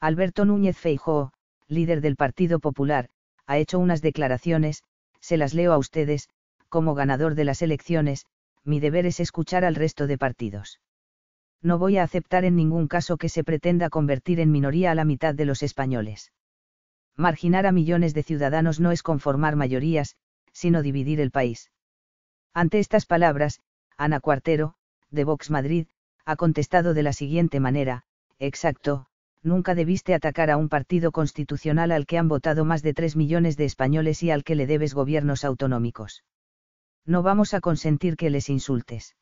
Alberto Núñez Feijóo, líder del Partido Popular, ha hecho unas declaraciones, se las leo a ustedes, como ganador de las elecciones, mi deber es escuchar al resto de partidos. No voy a aceptar en ningún caso que se pretenda convertir en minoría a la mitad de los españoles. Marginar a millones de ciudadanos no es conformar mayorías, sino dividir el país. Ante estas palabras, Ana Cuartero, de Vox Madrid, ha contestado de la siguiente manera, exacto, nunca debiste atacar a un partido constitucional al que han votado más de tres millones de españoles y al que le debes gobiernos autonómicos. No vamos a consentir que les insultes.